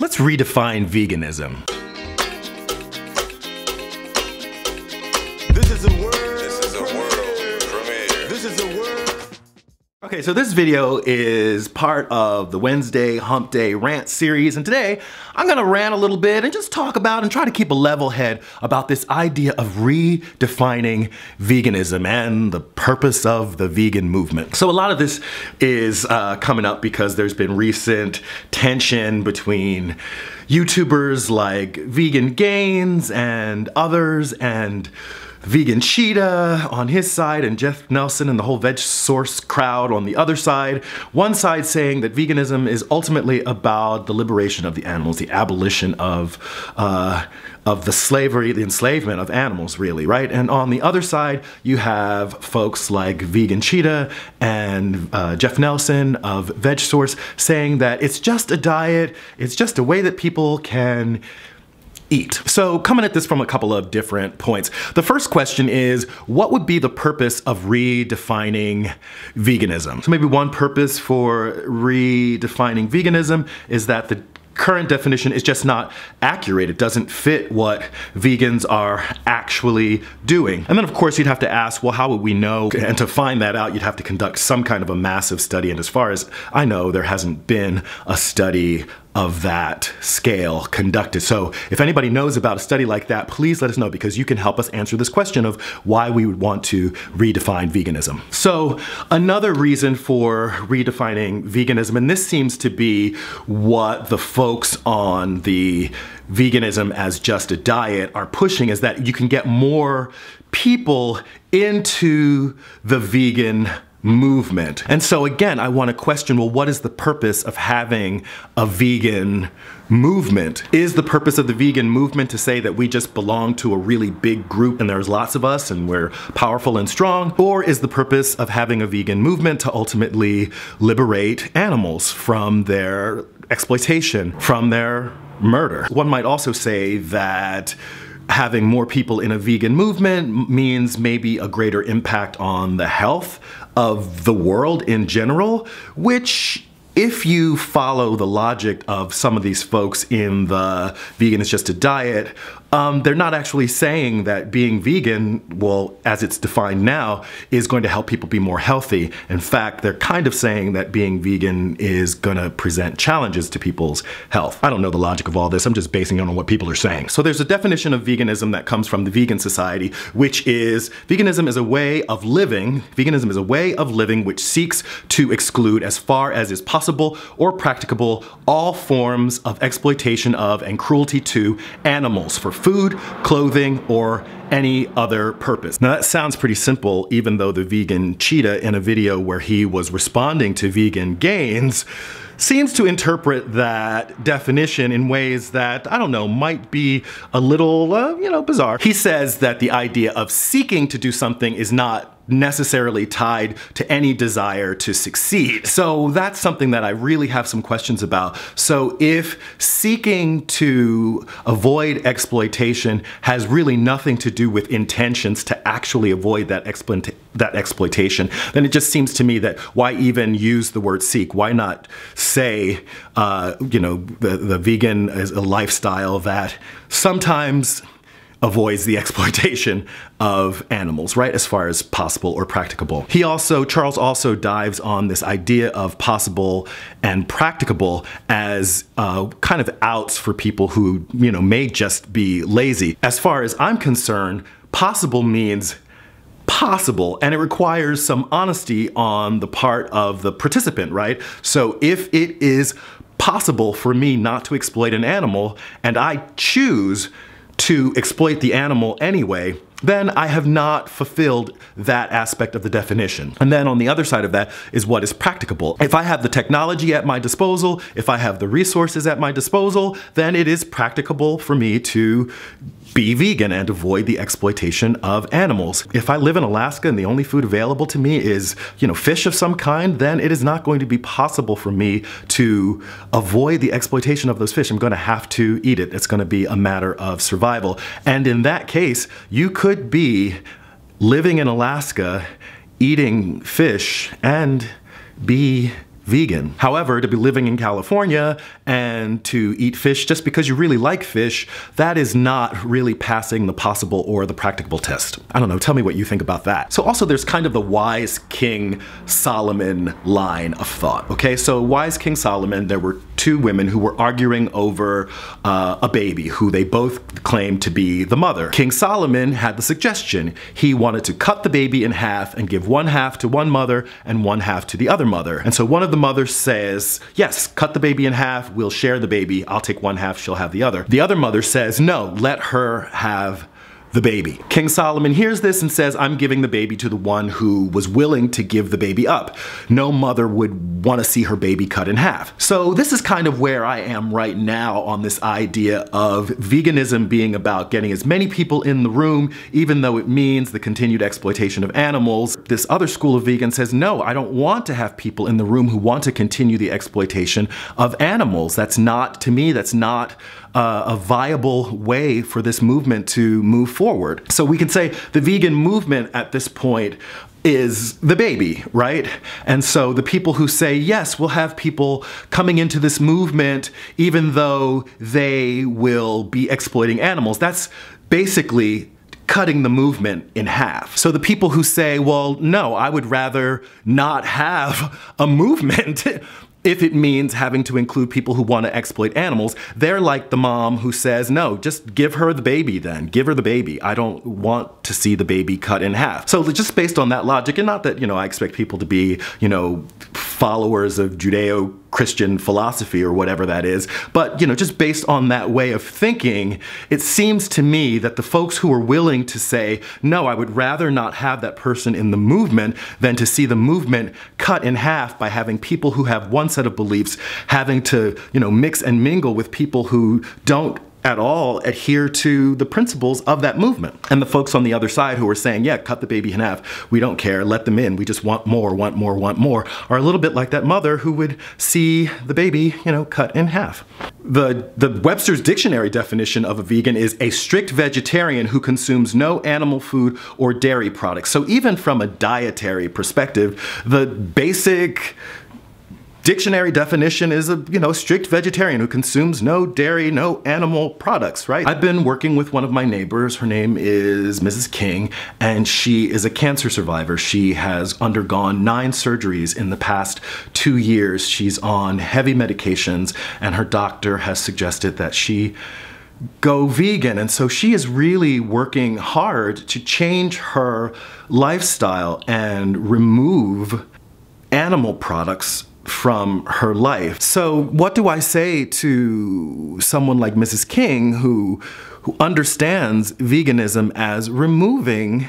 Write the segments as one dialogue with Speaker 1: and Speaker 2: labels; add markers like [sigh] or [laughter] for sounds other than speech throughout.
Speaker 1: Let's redefine veganism. Okay, so this video is part of the Wednesday Hump Day rant series, and today I'm gonna rant a little bit and just talk about and try to keep a level head about this idea of redefining veganism and the purpose of the vegan movement. So a lot of this is uh, coming up because there's been recent tension between YouTubers like Vegan Gains and others and vegan Cheetah on his side and Jeff Nelson and the whole veg source crowd on the other side. One side saying that veganism is ultimately about the liberation of the animals, the abolition of, uh, of the slavery, the enslavement of animals really, right? And on the other side, you have folks like Vegan Cheetah and uh, Jeff Nelson of Veg Source saying that it's just a diet, it's just a way that people can eat. So coming at this from a couple of different points. The first question is, what would be the purpose of redefining veganism? So maybe one purpose for redefining veganism is that the current definition is just not accurate. It doesn't fit what vegans are actually doing. And then of course you'd have to ask, well, how would we know? And to find that out, you'd have to conduct some kind of a massive study. And as far as I know, there hasn't been a study of that scale conducted. So if anybody knows about a study like that, please let us know because you can help us answer this question of why we would want to redefine veganism. So another reason for redefining veganism, and this seems to be what the folks on the veganism as just a diet are pushing is that you can get more people into the vegan movement. And so again, I want to question, well, what is the purpose of having a vegan movement? Is the purpose of the vegan movement to say that we just belong to a really big group and there's lots of us and we're powerful and strong? Or is the purpose of having a vegan movement to ultimately liberate animals from their exploitation, from their murder? One might also say that having more people in a vegan movement means maybe a greater impact on the health of the world in general, which if you follow the logic of some of these folks in the vegan is just a diet um, they're not actually saying that being vegan, well, as it's defined now, is going to help people be more healthy. In fact, they're kind of saying that being vegan is going to present challenges to people's health. I don't know the logic of all this, I'm just basing it on what people are saying. So there's a definition of veganism that comes from the Vegan Society, which is veganism is a way of living, veganism is a way of living which seeks to exclude as far as is possible or practicable all forms of exploitation of and cruelty to animals for food, clothing, or any other purpose. Now that sounds pretty simple, even though the vegan cheetah in a video where he was responding to vegan gains seems to interpret that definition in ways that, I don't know, might be a little, uh, you know, bizarre. He says that the idea of seeking to do something is not necessarily tied to any desire to succeed. So that's something that I really have some questions about. So if seeking to avoid exploitation has really nothing to do with intentions to actually avoid that, that exploitation, then it just seems to me that why even use the word seek? Why not say, uh, you know, the, the vegan is a lifestyle that sometimes avoids the [laughs] exploitation of animals, right, as far as possible or practicable. He also, Charles also dives on this idea of possible and practicable as uh, kind of outs for people who, you know, may just be lazy. As far as I'm concerned, possible means possible and it requires some honesty on the part of the participant, right? So if it is possible for me not to exploit an animal and I choose to exploit the animal anyway, then I have not fulfilled that aspect of the definition. And then on the other side of that is what is practicable. If I have the technology at my disposal, if I have the resources at my disposal, then it is practicable for me to be vegan and avoid the exploitation of animals. If I live in Alaska and the only food available to me is, you know, fish of some kind, then it is not going to be possible for me to avoid the exploitation of those fish. I'm going to have to eat it. It's going to be a matter of survival. And in that case, you could be living in Alaska, eating fish, and be vegan. However, to be living in California and to eat fish just because you really like fish, that is not really passing the possible or the practicable test. I don't know, tell me what you think about that. So also there's kind of the wise King Solomon line of thought, okay? So wise King Solomon, there were two women who were arguing over uh, a baby who they both claimed to be the mother. King Solomon had the suggestion. He wanted to cut the baby in half and give one half to one mother and one half to the other mother. And so one of the mother says, yes, cut the baby in half, we'll share the baby, I'll take one half, she'll have the other. The other mother says, no, let her have the baby. King Solomon hears this and says, I'm giving the baby to the one who was willing to give the baby up. No mother would want to see her baby cut in half. So this is kind of where I am right now on this idea of veganism being about getting as many people in the room, even though it means the continued exploitation of animals. This other school of vegan says, no, I don't want to have people in the room who want to continue the exploitation of animals. That's not, to me, that's not uh, a viable way for this movement to move forward. So we can say the vegan movement at this point is the baby, right? And so the people who say, yes, we'll have people coming into this movement even though they will be exploiting animals, that's basically cutting the movement in half. So the people who say, well, no, I would rather not have a [laughs] movement if it means having to include people who want to exploit animals, they're like the mom who says, no, just give her the baby then. Give her the baby. I don't want to see the baby cut in half. So just based on that logic, and not that, you know, I expect people to be, you know, followers of Judeo Christian philosophy or whatever that is. But, you know, just based on that way of thinking, it seems to me that the folks who are willing to say, no, I would rather not have that person in the movement than to see the movement cut in half by having people who have one set of beliefs having to, you know, mix and mingle with people who don't at all adhere to the principles of that movement. And the folks on the other side who are saying, yeah, cut the baby in half, we don't care, let them in, we just want more, want more, want more, are a little bit like that mother who would see the baby, you know, cut in half. The, the Webster's Dictionary definition of a vegan is a strict vegetarian who consumes no animal food or dairy products. So even from a dietary perspective, the basic dictionary definition is a, you know, strict vegetarian who consumes no dairy, no animal products, right? I've been working with one of my neighbors. Her name is Mrs. King, and she is a cancer survivor. She has undergone nine surgeries in the past two years. She's on heavy medications, and her doctor has suggested that she go vegan. And so she is really working hard to change her lifestyle and remove animal products from her life. So what do I say to someone like Mrs. King who who understands veganism as removing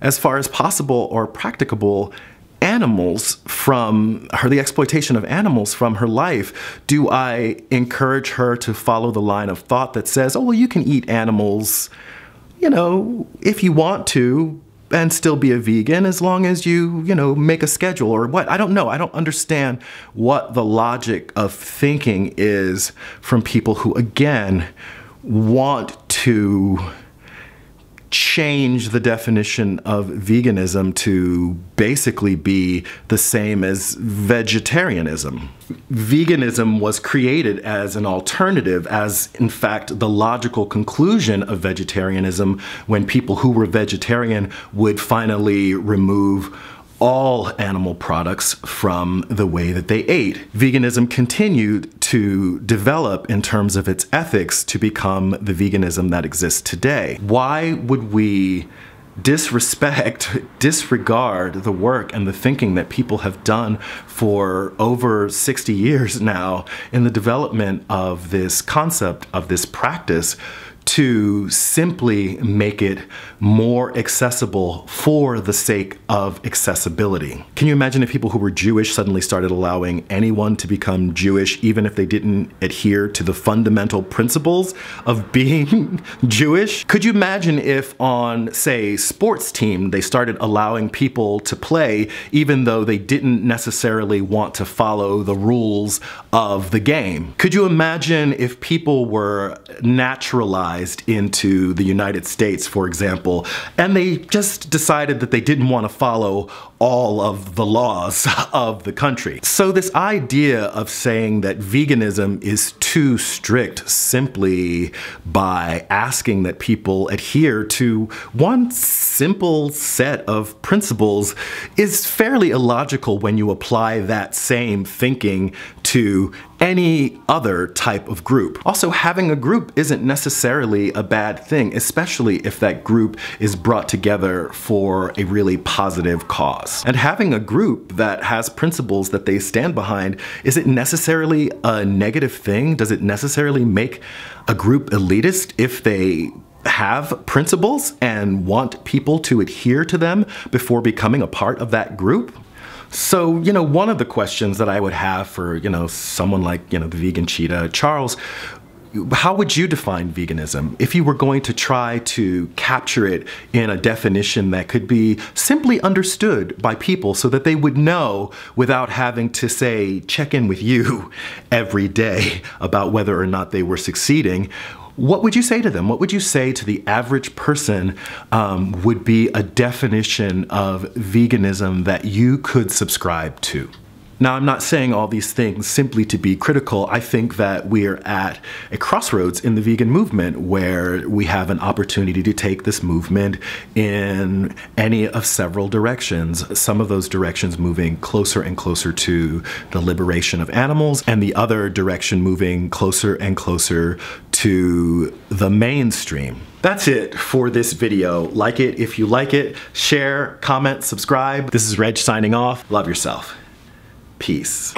Speaker 1: as far as possible or practicable animals from her the exploitation of animals from her life do i encourage her to follow the line of thought that says oh well you can eat animals you know if you want to and still be a vegan as long as you, you know, make a schedule or what. I don't know. I don't understand what the logic of thinking is from people who, again, want to change the definition of veganism to basically be the same as vegetarianism. Veganism was created as an alternative, as in fact the logical conclusion of vegetarianism when people who were vegetarian would finally remove all animal products from the way that they ate. Veganism continued to develop in terms of its ethics to become the veganism that exists today. Why would we disrespect, [laughs] disregard the work and the thinking that people have done for over 60 years now in the development of this concept, of this practice to simply make it more accessible for the sake of accessibility. Can you imagine if people who were Jewish suddenly started allowing anyone to become Jewish even if they didn't adhere to the fundamental principles of [laughs] being Jewish? Could you imagine if on, say, sports team, they started allowing people to play even though they didn't necessarily want to follow the rules of the game? Could you imagine if people were naturalized into the United States, for example, and they just decided that they didn't want to follow all of the laws [laughs] of the country. So this idea of saying that veganism is too strict simply by asking that people adhere to one simple set of principles is fairly illogical when you apply that same thinking to any other type of group. Also, having a group isn't necessarily a bad thing, especially if that group is brought together for a really positive cause. And having a group that has principles that they stand behind, is it necessarily a negative thing? Does it necessarily make a group elitist if they have principles and want people to adhere to them before becoming a part of that group? So, you know, one of the questions that I would have for, you know, someone like, you know, the vegan cheetah, Charles, how would you define veganism if you were going to try to capture it in a definition that could be simply understood by people so that they would know without having to say check in with you [laughs] every day about whether or not they were succeeding? What would you say to them? What would you say to the average person um, would be a definition of veganism that you could subscribe to? Now, I'm not saying all these things simply to be critical. I think that we're at a crossroads in the vegan movement where we have an opportunity to take this movement in any of several directions, some of those directions moving closer and closer to the liberation of animals, and the other direction moving closer and closer to the mainstream. That's it for this video. Like it if you like it, share, comment, subscribe. This is Reg signing off. Love yourself. Peace.